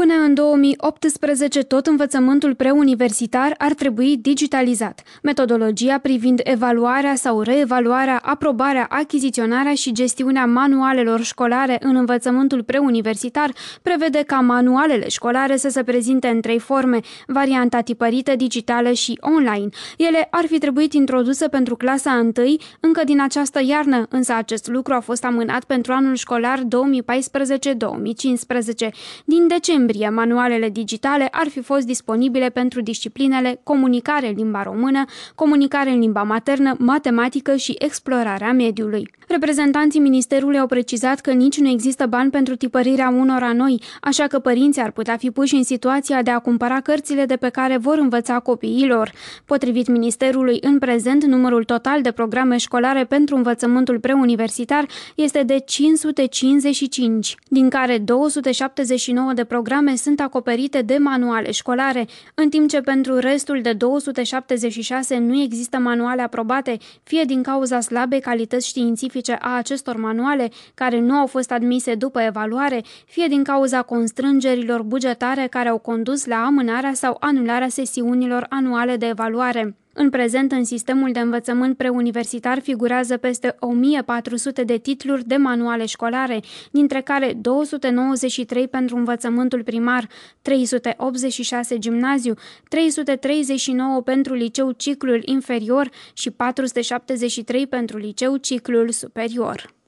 Până în 2018, tot învățământul preuniversitar ar trebui digitalizat. Metodologia privind evaluarea sau reevaluarea, aprobarea, achiziționarea și gestiunea manualelor școlare în învățământul preuniversitar prevede ca manualele școlare să se prezinte în trei forme, varianta tipărită, digitală și online. Ele ar fi trebuit introduse pentru clasa 1 încă din această iarnă, însă acest lucru a fost amânat pentru anul școlar 2014-2015. Din decembrie noiembrie, manualele digitale ar fi fost disponibile pentru disciplinele comunicare în limba română, comunicare în limba maternă, matematică și explorarea mediului. Reprezentanții Ministerului au precizat că nici nu există bani pentru tipărirea unora noi, așa că părinții ar putea fi puși în situația de a cumpăra cărțile de pe care vor învăța copiilor. Potrivit Ministerului, în prezent, numărul total de programe școlare pentru învățământul preuniversitar este de 555, din care 279 de programe programe sunt acoperite de manuale școlare, în timp ce pentru restul de 276 nu există manuale aprobate, fie din cauza slabei calități științifice a acestor manuale, care nu au fost admise după evaluare, fie din cauza constrângerilor bugetare care au condus la amânarea sau anularea sesiunilor anuale de evaluare. În prezent, în sistemul de învățământ preuniversitar figurează peste 1400 de titluri de manuale școlare, dintre care 293 pentru învățământul primar, 386 gimnaziu, 339 pentru liceu ciclul inferior și 473 pentru liceu ciclul superior.